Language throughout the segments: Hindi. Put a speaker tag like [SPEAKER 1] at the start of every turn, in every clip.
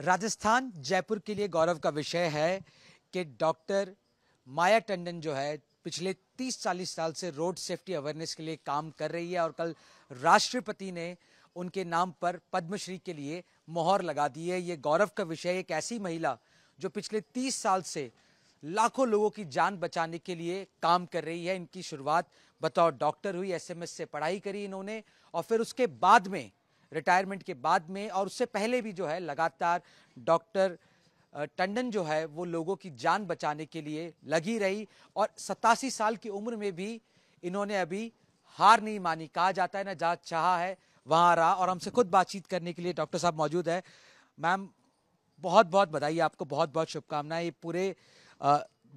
[SPEAKER 1] राजस्थान जयपुर के लिए गौरव का विषय है कि डॉक्टर माया टंडन जो है पिछले 30-40 साल से रोड सेफ्टी अवेयरनेस के लिए काम कर रही है और कल राष्ट्रपति ने उनके नाम पर पद्मश्री के लिए मोहर लगा दी है ये गौरव का विषय एक ऐसी महिला जो पिछले 30 साल से लाखों लोगों की जान बचाने के लिए काम कर रही है इनकी शुरुआत बतौर डॉक्टर हुई एसएमएस से पढ़ाई करी इन्होंने और फिर उसके बाद में रिटायरमेंट के बाद में और उससे पहले भी जो है लगातार डॉक्टर टंडन जो है वो लोगों की जान बचाने के लिए लगी रही और सतासी साल की उम्र में भी इन्होंने अभी हार नहीं मानी कहा जाता है ना जहाँ चाह है वहाँ रहा और हमसे खुद बातचीत करने के लिए डॉक्टर साहब मौजूद है मैम बहुत बहुत बधाई आपको बहुत बहुत शुभकामनाएं ये पूरे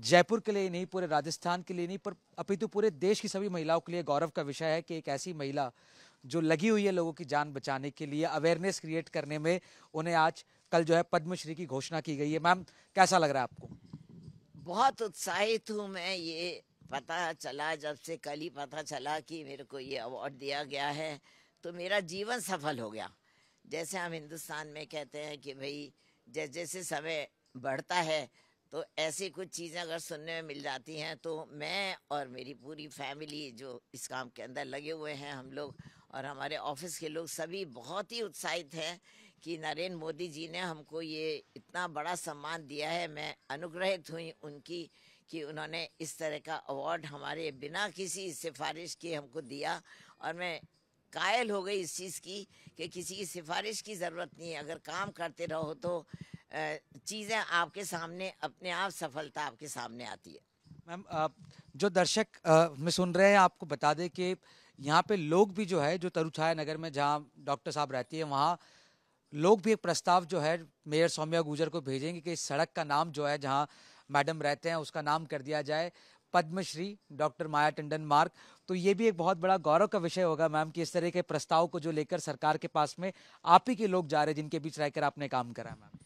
[SPEAKER 1] जयपुर के लिए नहीं पूरे राजस्थान के लिए नहीं पर अपितु पूरे देश की सभी महिलाओं के लिए गौरव का विषय है कि एक ऐसी महिला जो लगी हुई है लोगों की जान बचाने के लिए अवेयरनेस क्रिएट करने में उन्हें आज कल जो है पद्मश्री की घोषणा की गई है मैम कैसा लग रहा है आपको
[SPEAKER 2] बहुत उत्साहित हूँ मैं ये पता चला जब से कल ही पता चला कि मेरे को ये अवार्ड दिया गया है तो मेरा जीवन सफल हो गया जैसे हम हिंदुस्तान में कहते हैं कि भाई जैसे जैसे समय बढ़ता है तो ऐसी कुछ चीज़ें अगर सुनने में मिल जाती हैं तो मैं और मेरी पूरी फैमिली जो इस काम के अंदर लगे हुए हैं हम लोग और हमारे ऑफिस के लोग सभी बहुत ही उत्साहित हैं कि नरेंद्र मोदी जी ने हमको ये इतना बड़ा सम्मान दिया है मैं अनुग्रहित हुई उनकी कि उन्होंने इस तरह का अवार्ड हमारे बिना किसी सिफारिश के हमको दिया और मैं कायल हो गई इस चीज़ की कि किसी की सिफारिश की ज़रूरत नहीं है अगर काम करते रहो तो चीज़ें आपके सामने अपने आप सफलता आपके सामने आती है मैम
[SPEAKER 1] जो दर्शक में सुन रहे हैं आपको बता दें कि यहाँ पे लोग भी जो है जो तरुछाया नगर में जहाँ डॉक्टर साहब रहती है वहाँ लोग भी एक प्रस्ताव जो है मेयर सौम्या गुजर को भेजेंगे कि इस सड़क का नाम जो है जहाँ मैडम रहते हैं उसका नाम कर दिया जाए पद्मश्री डॉक्टर माया टंडन मार्ग तो ये भी एक बहुत बड़ा गौरव का विषय होगा मैम कि इस तरह के प्रस्ताव को जो लेकर सरकार के पास में आप ही के लोग जा रहे हैं जिनके बीच रहकर आपने काम करा मैम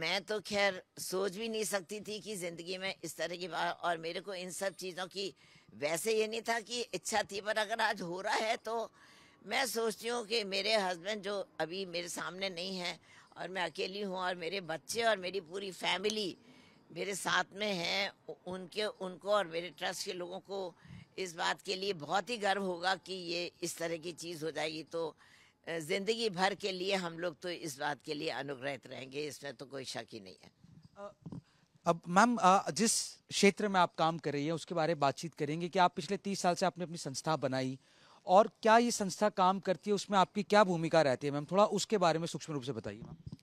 [SPEAKER 2] मैं तो खैर सोच भी नहीं सकती थी कि जिंदगी में इस तरह की बात और मेरे को इन सब चीज़ों की वैसे ये नहीं था कि इच्छा थी पर अगर आज हो रहा है तो मैं सोचती हूँ कि मेरे हस्बैंड जो अभी मेरे सामने नहीं है और मैं अकेली हूँ और मेरे बच्चे और मेरी पूरी फैमिली मेरे साथ में हैं उनके उनको और मेरे ट्रस्ट के लोगों को इस बात के लिए बहुत ही गर्व होगा कि ये इस तरह की चीज़ हो जाएगी तो ज़िंदगी भर के लिए हम लोग तो इस बात के लिए अनुग्रहित रहेंगे इसमें तो कोई शक ही नहीं है
[SPEAKER 1] अब मैम जिस क्षेत्र में आप काम कर रही है उसके बारे में बातचीत करेंगे कि आप पिछले तीस साल से आपने अपनी संस्था बनाई और क्या ये संस्था काम करती है उसमें आपकी क्या भूमिका रहती है मैम थोड़ा उसके बारे में सूक्ष्म रूप से बताइए मैम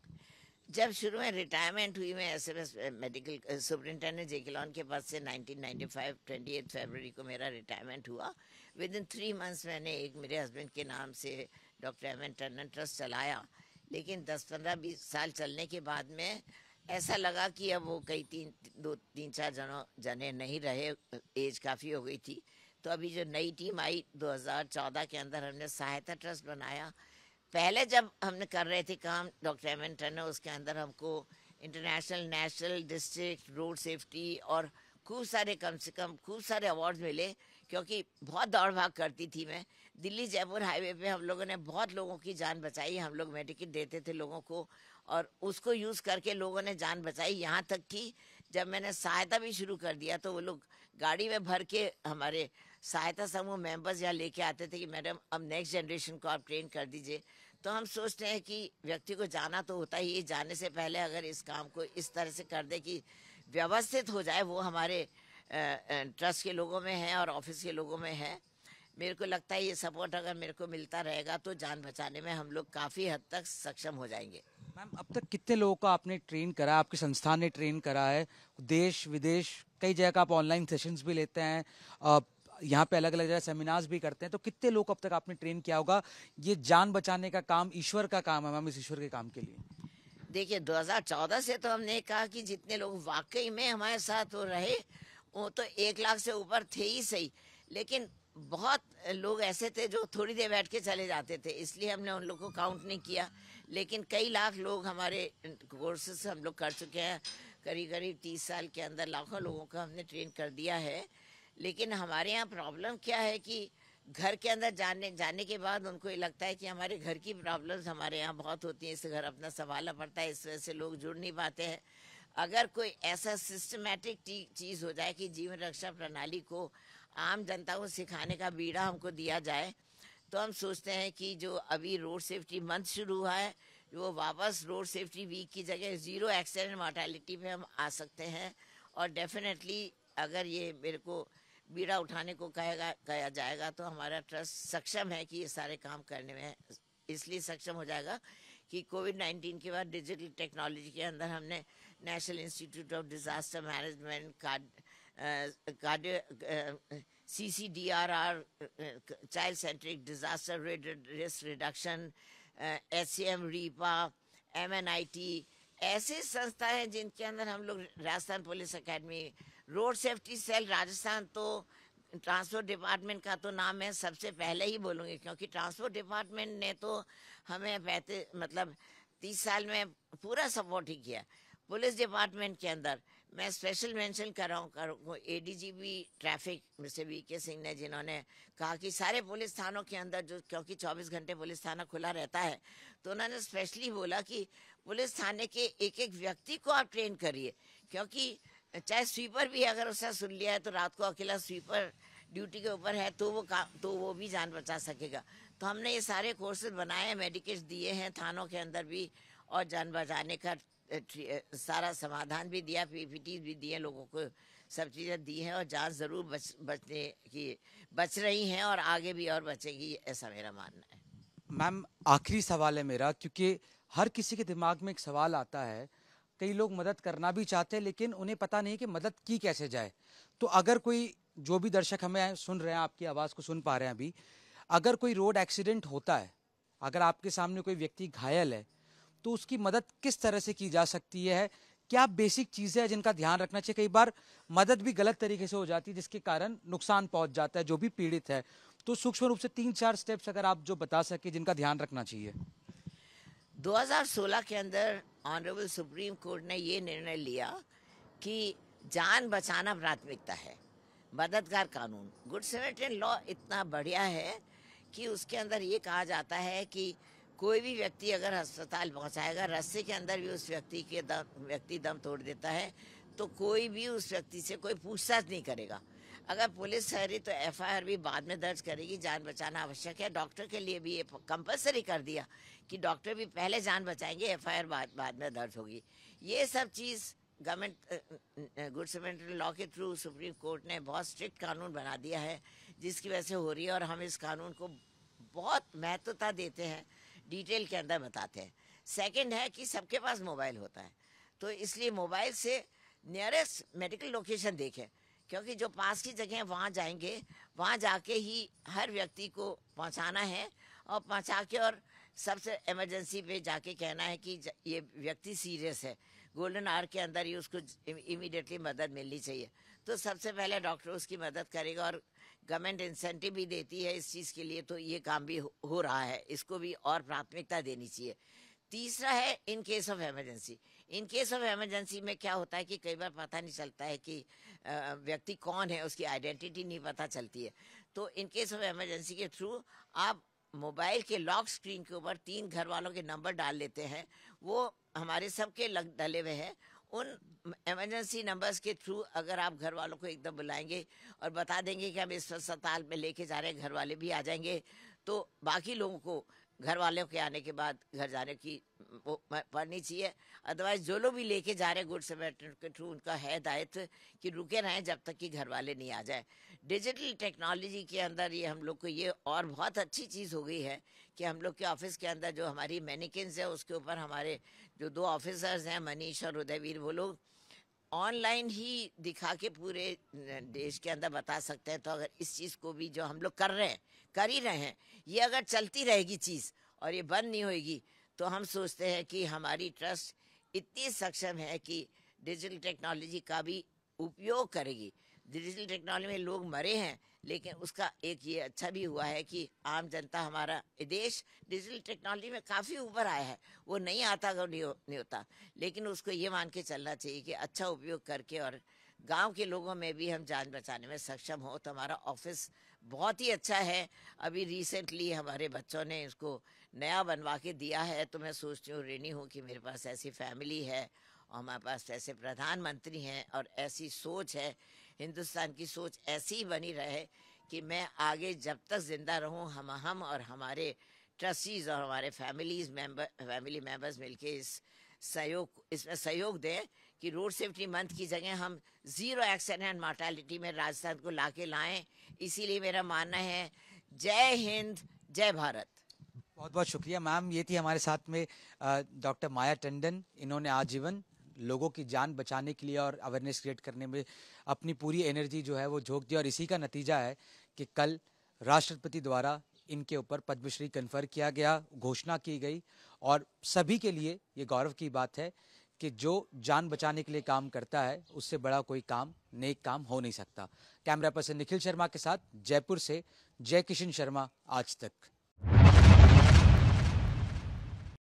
[SPEAKER 2] जब शुरू में रिटायरमेंट हुई मैं S M S medical superintendent जे के पास से 1995 28 फरवरी को मेरा रिटायरमेंट हुआ विद इन थ्री मंथ्स मैंने एक मेरे हस्बैंड के नाम से डॉक्टर एम एन ट्रस्ट चलाया लेकिन 10 15 20 साल चलने के बाद में ऐसा लगा कि अब वो कई तीन दो तीन चार जनों जने नहीं रहे एज काफ़ी हो गई थी तो अभी जो नई टीम आई 2014 के अंदर हमने सहायता ट्रस्ट बनाया पहले जब हमने कर रहे थे काम डॉक्टर एम एन टन उसके अंदर हमको international national district road safety और खूब सारे कम से कम खूब सारे अवार्ड मिले क्योंकि बहुत दौड़ भाग करती थी मैं दिल्ली जयपुर हाईवे पे हम लोगों ने बहुत लोगों की जान बचाई हम लोग मेडिकेट देते थे लोगों को और उसको यूज़ करके लोगों ने जान बचाई यहाँ तक कि जब मैंने सहायता भी शुरू कर दिया तो वो लोग गाड़ी में भर के हमारे सहायता समूह मेंबर्स यहाँ लेके आते थे कि मैडम अब नेक्स्ट जनरेशन को आप ट्रेन कर दीजिए तो हम सोचते हैं कि व्यक्ति को जाना तो होता ही जाने से पहले अगर इस काम को इस तरह से कर दे कि व्यवस्थित हो जाए वो हमारे ट्रस्ट के लोगों में है और ऑफिस के लोगों में है मेरे को लगता है ये सपोर्ट अगर मेरे को मिलता रहेगा तो जान बचाने में हम लोग काफ़ी हद तक सक्षम हो जाएंगे मैम
[SPEAKER 1] अब तक कितने लोगों का आपने ट्रेन करा आपके संस्थान ने ट्रेन करा है देश विदेश कई जगह का आप ऑनलाइन सेशंस भी लेते हैं यहाँ पे अलग अलग जगह सेमिनार्स भी करते हैं तो कितने लोग अब तक आपने ट्रेन किया होगा ये जान बचाने का काम ईश्वर का काम है मैम इस ईश्वर के काम के लिए
[SPEAKER 2] देखिए 2014 से तो हमने कहा कि जितने लोग वाकई में हमारे साथ वो रहे वो तो एक लाख से ऊपर थे ही सही लेकिन बहुत लोग ऐसे थे जो थोड़ी देर बैठ के चले जाते थे इसलिए हमने उन लोग को काउंट नहीं किया लेकिन कई लाख लोग हमारे कोर्सेस हम लोग कर चुके हैं करीब करीब तीस साल के अंदर लाखों लोगों का हमने ट्रेन कर दिया है लेकिन हमारे यहाँ प्रॉब्लम क्या है कि घर के अंदर जाने जाने के बाद उनको ये लगता है कि हमारे घर की प्रॉब्लम्स हमारे यहाँ बहुत होती हैं इससे घर अपना संभालना पड़ता है इस वजह से लोग जुड़ नहीं पाते हैं अगर कोई ऐसा सिस्टमेटिक चीज़ हो जाए कि जीवन रक्षा प्रणाली को आम जनता को सिखाने का बीड़ा हमको दिया जाए तो हम सोचते हैं कि जो अभी रोड सेफ्टी मंथ शुरू हुआ है वो वापस रोड सेफ्टी वीक की जगह ज़ीरो एक्सीडेंट मोर्टेलिटी पे हम आ सकते हैं और डेफिनेटली अगर ये मेरे को बीड़ा उठाने को कहेगा कहा जाएगा तो हमारा ट्रस्ट सक्षम है कि ये सारे काम करने में इसलिए सक्षम हो जाएगा कि कोविड नाइन्टीन के बाद डिजिटल टेक्नोलॉजी के अंदर हमने national institute of disaster management का C C D R R child centric disaster risk reduction S C M RIPA M N I T ऐसे संस्थाएं हैं जिनके अंदर हम लोग Rajasthan police academy road safety cell Rajasthan तो ट्रांसपोर्ट डिपार्टमेंट का तो नाम है सबसे पहले ही बोलूँगी क्योंकि ट्रांसपोर्ट डिपार्टमेंट ने तो हमें पैंतीस मतलब तीस साल में पूरा सपोर्ट ही किया पुलिस डिपार्टमेंट के अंदर मैं स्पेशल मेंशन कर रहा हूँ एडीजीबी ट्रैफिक मिस्टर वी के सिंह ने जिन्होंने कहा कि सारे पुलिस थानों के अंदर जो क्योंकि 24 घंटे पुलिस थाना खुला रहता है तो उन्होंने स्पेशली बोला कि पुलिस थाने के एक एक व्यक्ति को आप ट्रेन करिए क्योंकि चाहे स्वीपर भी अगर उसने सुन लिया है तो रात को अकेला स्वीपर ड्यूटी के ऊपर है तो वो का तो वो भी जान बचा सकेगा तो हमने ये सारे कोर्सेज बनाए हैं मेडिकेट्स दिए हैं थानों के अंदर भी और जान बचाने का सारा समाधान भी दिया पीपीटी भी दिए लोगों को सब चीज़ें दी हैं और जान ज़रूर बच बचने की बच रही हैं और आगे भी और बचेगी ऐसा मेरा मानना है
[SPEAKER 1] मैम आखिरी सवाल है मेरा क्योंकि हर किसी के दिमाग में एक सवाल आता है कई लोग मदद करना भी चाहते हैं लेकिन उन्हें पता नहीं कि मदद की कैसे जाए तो अगर कोई जो भी दर्शक हमें सुन रहे हैं आपकी आवाज़ को सुन पा रहे हैं अभी अगर कोई रोड एक्सीडेंट होता है अगर आपके सामने कोई व्यक्ति घायल है तो उसकी मदद किस तरह से की जा सकती है क्या बेसिक चीज़ें हैं जिनका ध्यान रखना चाहिए कई बार मदद भी गलत तरीके से हो जाती है जिसके कारण नुकसान पहुंच जाता है जो भी पीड़ित है तो सूक्ष्म रूप से तीन चार स्टेप्स अगर आप जो बता सके जिनका ध्यान रखना चाहिए
[SPEAKER 2] 2016 के अंदर ऑनरेबल सुप्रीम कोर्ट ने ये निर्णय लिया कि जान बचाना प्राथमिकता है मददगार कानून गुड सेमेटन लॉ इतना बढ़िया है कि उसके अंदर ये कहा जाता है कि कोई भी व्यक्ति अगर अस्पताल पहुंचाएगा रस्से के अंदर भी उस व्यक्ति के दम व्यक्ति दम तोड़ देता है तो कोई भी उस व्यक्ति से कोई पूछताछ नहीं करेगा अगर पुलिस रही तो एफ भी बाद में दर्ज करेगी जान बचाना आवश्यक है डॉक्टर के लिए भी ये कंपलसरी कर दिया कि डॉक्टर भी पहले जान बचाएंगे आई बाद बाद में दर्ज होगी ये सब चीज़ गवर्नमेंट गुड समेंटरी लॉ के थ्रू सुप्रीम कोर्ट ने बहुत स्ट्रिक्ट कानून बना दिया है जिसकी वजह से हो रही है और हम इस कानून को बहुत महत्वता देते हैं डिटेल के अंदर बताते हैं सेकंड है कि सबके पास मोबाइल होता है तो इसलिए मोबाइल से नियरेस्ट मेडिकल लोकेशन देखें क्योंकि जो पास की जगह है वहाँ जाएंगे वहाँ जाके ही हर व्यक्ति को पहुँचाना है और पहुँचा के और सबसे इमरजेंसी पे जाके कहना है कि ये व्यक्ति सीरियस है गोल्डन आर के अंदर ही उसको इमीडिएटली मदद मिलनी चाहिए तो सबसे पहले डॉक्टर उसकी मदद करेगा और गवर्नमेंट इंसेंटिव भी देती है इस चीज़ के लिए तो ये काम भी हो रहा है इसको भी और प्राथमिकता देनी चाहिए तीसरा है in case of emergency in case of emergency में क्या होता है कि कई बार पता नहीं चलता है कि व्यक्ति कौन है उसकी आइडेंटिटी नहीं पता चलती है तो इन केस ऑफ एमरजेंसी के थ्रू आप मोबाइल के लॉक स्क्रीन के ऊपर तीन घर वालों के नंबर डाल लेते हैं वो हमारे सबके लग डले हुए हैं उन एमरजेंसी नंबर्स के थ्रू अगर आप घर वालों को एकदम बुलाएंगे और बता देंगे कि हम इस अस्पताल में लेके जा रहे हैं घर वाले भी आ जाएंगे तो बाकी लोगों को घर वालों के आने के बाद घर जाने की वो पढ़नी चाहिए अदरवाइज जो लोग भी लेके जा रहे गुड समेटन के थ्रू उनका है दायित्व कि रुके रहें जब तक कि घर वाले नहीं आ जाए डिजिटल टेक्नोलॉजी के अंदर ये हम लोग को ये और बहुत अच्छी चीज़ हो गई है कि हम लोग के ऑफिस के अंदर जो हमारी मैनिकन्स है उसके ऊपर हमारे जो दो ऑफिसर्स हैं मनीष और उदयवीर वो लोग ऑनलाइन ही दिखा के पूरे देश के अंदर बता सकते हैं तो अगर इस चीज़ को भी जो हम लोग कर रहे हैं कर ही रहे हैं ये अगर चलती रहेगी चीज़ और ये बंद नहीं होगी तो हम सोचते हैं कि हमारी ट्रस्ट इतनी सक्षम है कि डिजिटल टेक्नोलॉजी का भी उपयोग करेगी डिजिटल टेक्नोलॉजी में लोग मरे हैं लेकिन उसका एक ये अच्छा भी हुआ है कि आम जनता हमारा देश डिजिटल टेक्नोलॉजी में काफ़ी ऊपर आया है वो नहीं आता अगर नहीं, हो, नहीं होता लेकिन उसको ये मान के चलना चाहिए कि अच्छा उपयोग करके और गांव के लोगों में भी हम जान बचाने में सक्षम हो तो हमारा ऑफिस बहुत ही अच्छा है अभी रिसेंटली हमारे बच्चों ने इसको नया बनवा के दिया है तो मैं सोचती हूँ रेनी हूँ कि मेरे पास ऐसी फैमिली है और हमारे पास ऐसे प्रधानमंत्री हैं और ऐसी सोच है हिंदुस्तान की सोच ऐसी ही बनी रहे कि मैं आगे जब तक ज़िंदा रहूं हम हम और हमारे ट्रस्टीज़ और हमारे फैमिलीज मेंबर फैमिली मेंबर्स मिलके इस सहयोग इसमें सहयोग दें कि रोड सेफ्टी मंथ की जगह हम ज़ीरो एक्सीडेंट मार्टैलिटी में राजस्थान को ला के लाएँ इसीलिए मेरा मानना है जय हिंद
[SPEAKER 1] जय भारत बहुत बहुत शुक्रिया मैम ये थी हमारे साथ में डॉक्टर माया टंडन इन्होंने आजीवन लोगों की जान बचाने के लिए और अवेयरनेस क्रिएट करने में अपनी पूरी एनर्जी जो है वो झोंक दी और इसी का नतीजा है कि कल राष्ट्रपति द्वारा इनके ऊपर पद्मश्री कन्फर किया गया घोषणा की गई और सभी के लिए ये गौरव की बात है कि जो जान बचाने के लिए काम करता है उससे बड़ा कोई काम नेक काम हो नहीं सकता कैमरा पर्सन निखिल शर्मा के साथ जयपुर से जय किशन शर्मा आज तक